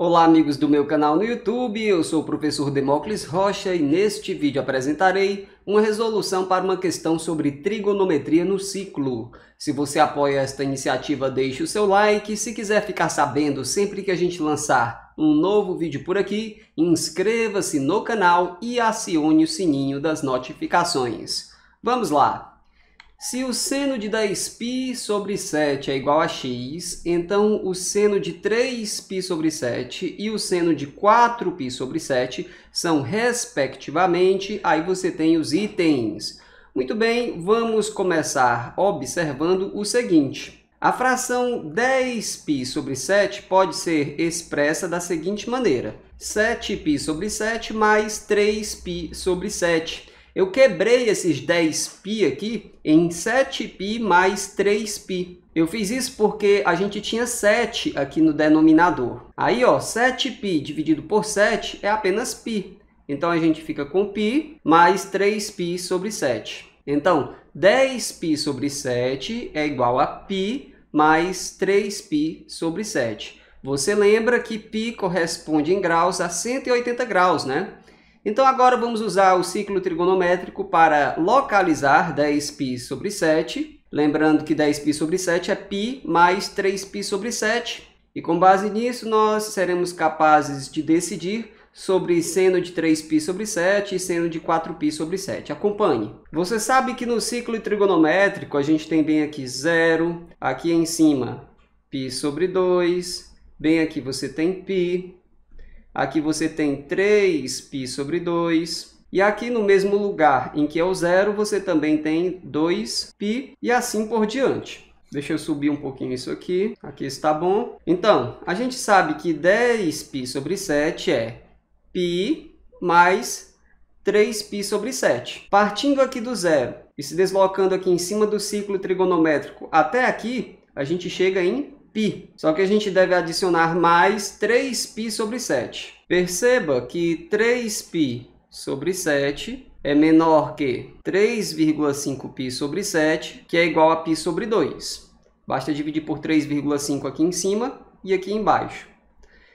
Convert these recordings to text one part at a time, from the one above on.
Olá amigos do meu canal no YouTube, eu sou o professor Demócles Rocha e neste vídeo apresentarei uma resolução para uma questão sobre trigonometria no ciclo. Se você apoia esta iniciativa, deixe o seu like. Se quiser ficar sabendo sempre que a gente lançar um novo vídeo por aqui, inscreva-se no canal e acione o sininho das notificações. Vamos lá! Se o seno de 10π sobre 7 é igual a x, então o seno de 3π sobre 7 e o seno de 4π sobre 7 são respectivamente, aí você tem os itens. Muito bem, vamos começar observando o seguinte. A fração 10π sobre 7 pode ser expressa da seguinte maneira. 7π sobre 7 mais 3π sobre 7. Eu quebrei esses 10π aqui em 7π mais 3π. Eu fiz isso porque a gente tinha 7 aqui no denominador. Aí, ó, 7π dividido por 7 é apenas π. Então, a gente fica com π mais 3π sobre 7. Então, 10π sobre 7 é igual a π mais 3π sobre 7. Você lembra que π corresponde em graus a 180 graus, né? Então agora vamos usar o ciclo trigonométrico para localizar 10π sobre 7. Lembrando que 10π sobre 7 é π mais 3π sobre 7. E com base nisso nós seremos capazes de decidir sobre seno de 3π sobre 7 e seno de 4π sobre 7. Acompanhe. Você sabe que no ciclo trigonométrico a gente tem bem aqui 0, aqui em cima π sobre 2, bem aqui você tem π, Aqui você tem 3π sobre 2. E aqui no mesmo lugar em que é o zero, você também tem 2π e assim por diante. Deixa eu subir um pouquinho isso aqui. Aqui está bom. Então, a gente sabe que 10π sobre 7 é π mais 3π sobre 7. Partindo aqui do zero e se deslocando aqui em cima do ciclo trigonométrico até aqui, a gente chega em π. Só que a gente deve adicionar mais 3π sobre 7. Perceba que 3π sobre 7 é menor que 3,5π sobre 7, que é igual a π sobre 2. Basta dividir por 3,5 aqui em cima e aqui embaixo.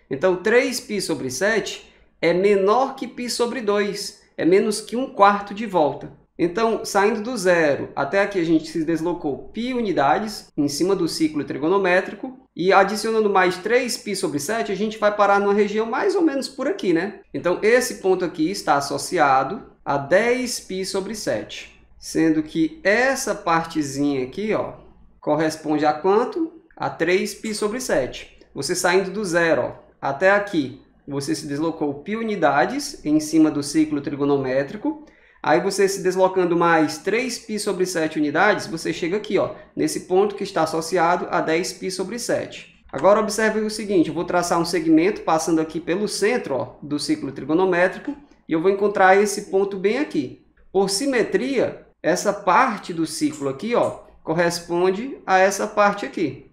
Então, 3π sobre 7 é menor que π sobre 2, é menos que 1 quarto de volta. Então, saindo do zero, até aqui a gente se deslocou π unidades em cima do ciclo trigonométrico e adicionando mais 3π sobre 7, a gente vai parar numa região mais ou menos por aqui, né? Então, esse ponto aqui está associado a 10π sobre 7, sendo que essa partezinha aqui, ó, corresponde a quanto? A 3π sobre 7. Você saindo do zero, ó, até aqui, você se deslocou π unidades em cima do ciclo trigonométrico Aí você se deslocando mais 3π sobre 7 unidades, você chega aqui, ó, nesse ponto que está associado a 10π sobre 7. Agora observe o seguinte, eu vou traçar um segmento passando aqui pelo centro ó, do ciclo trigonométrico e eu vou encontrar esse ponto bem aqui. Por simetria, essa parte do ciclo aqui ó, corresponde a essa parte aqui.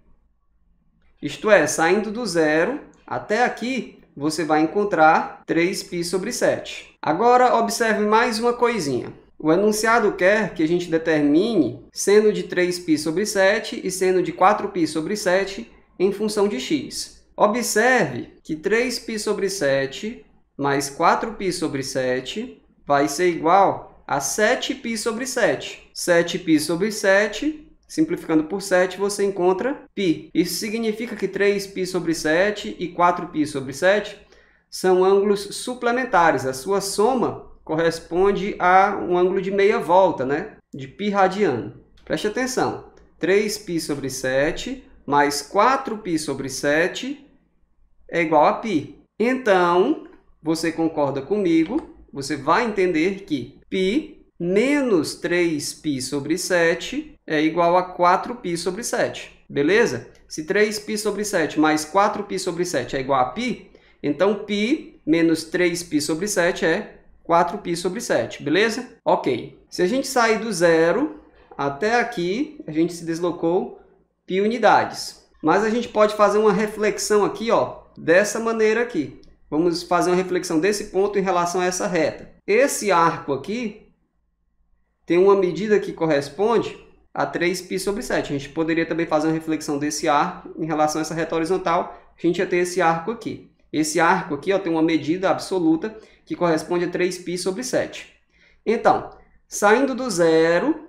Isto é, saindo do zero até aqui, você vai encontrar 3π sobre 7. Agora, observe mais uma coisinha. O enunciado quer que a gente determine seno de 3π sobre 7 e seno de 4π sobre 7 em função de x. Observe que 3π sobre 7 mais 4π sobre 7 vai ser igual a 7π sobre 7. 7π sobre 7 Simplificando por 7, você encontra π. Isso significa que 3π sobre 7 e 4π sobre 7 são ângulos suplementares. A sua soma corresponde a um ângulo de meia volta, né? de π radiano. Preste atenção. 3π sobre 7 mais 4π sobre 7 é igual a π. Então, você concorda comigo, você vai entender que π menos 3π sobre 7 é igual a 4π sobre 7, beleza? Se 3π sobre 7 mais 4π sobre 7 é igual a π, então π menos 3π sobre 7 é 4π sobre 7, beleza? Ok. Se a gente sair do zero até aqui, a gente se deslocou π unidades. Mas a gente pode fazer uma reflexão aqui, ó, dessa maneira aqui. Vamos fazer uma reflexão desse ponto em relação a essa reta. Esse arco aqui tem uma medida que corresponde a 3π sobre 7. A gente poderia também fazer uma reflexão desse arco em relação a essa reta horizontal. A gente ia ter esse arco aqui. Esse arco aqui ó, tem uma medida absoluta que corresponde a 3π sobre 7. Então, saindo do zero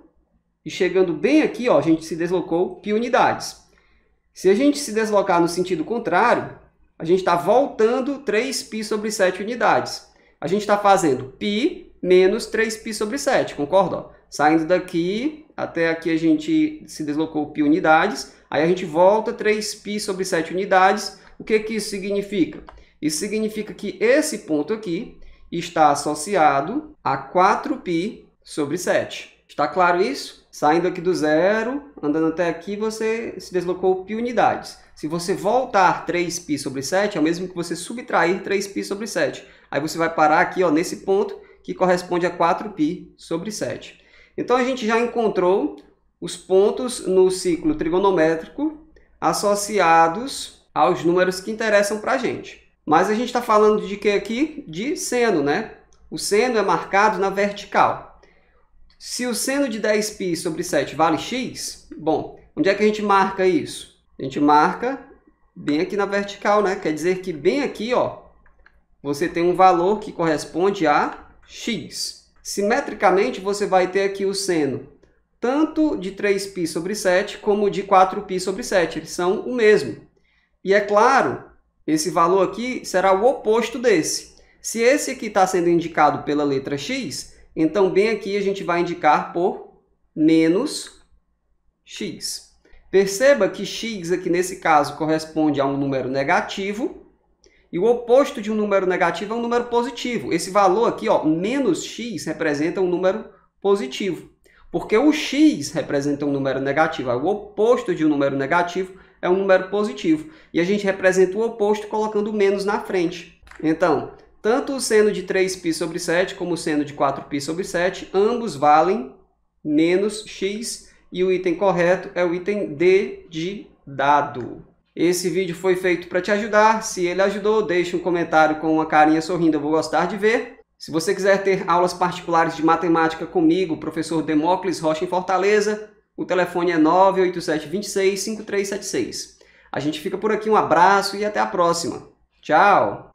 e chegando bem aqui, ó, a gente se deslocou π unidades. Se a gente se deslocar no sentido contrário, a gente está voltando 3π sobre 7 unidades. A gente está fazendo π menos 3π sobre 7, concorda? saindo daqui, até aqui a gente se deslocou π unidades, aí a gente volta 3π sobre 7 unidades. O que, que isso significa? Isso significa que esse ponto aqui está associado a 4π sobre 7. Está claro isso? Saindo aqui do zero, andando até aqui, você se deslocou π unidades. Se você voltar 3π sobre 7, é o mesmo que você subtrair 3π sobre 7. Aí você vai parar aqui ó, nesse ponto que corresponde a 4π sobre 7. Então a gente já encontrou os pontos no ciclo trigonométrico associados aos números que interessam para a gente. Mas a gente está falando de que aqui? De seno, né? O seno é marcado na vertical. Se o seno de 10π sobre 7 vale x, bom, onde é que a gente marca isso? A gente marca bem aqui na vertical, né? Quer dizer que bem aqui, ó, você tem um valor que corresponde a x. Simetricamente, você vai ter aqui o seno tanto de 3π sobre 7 como de 4π sobre 7. Eles são o mesmo. E é claro, esse valor aqui será o oposto desse. Se esse aqui está sendo indicado pela letra x, então bem aqui a gente vai indicar por menos x. Perceba que x aqui nesse caso corresponde a um número negativo, e o oposto de um número negativo é um número positivo. Esse valor aqui, ó, menos x, representa um número positivo. Porque o x representa um número negativo. O oposto de um número negativo é um número positivo. E a gente representa o oposto colocando menos na frente. Então, tanto o seno de 3π sobre 7 como o seno de 4π sobre 7, ambos valem menos x. E o item correto é o item D de dado. Esse vídeo foi feito para te ajudar. Se ele ajudou, deixe um comentário com uma carinha sorrindo, eu vou gostar de ver. Se você quiser ter aulas particulares de matemática comigo, professor Demócles Rocha em Fortaleza, o telefone é 987265376. A gente fica por aqui, um abraço e até a próxima. Tchau!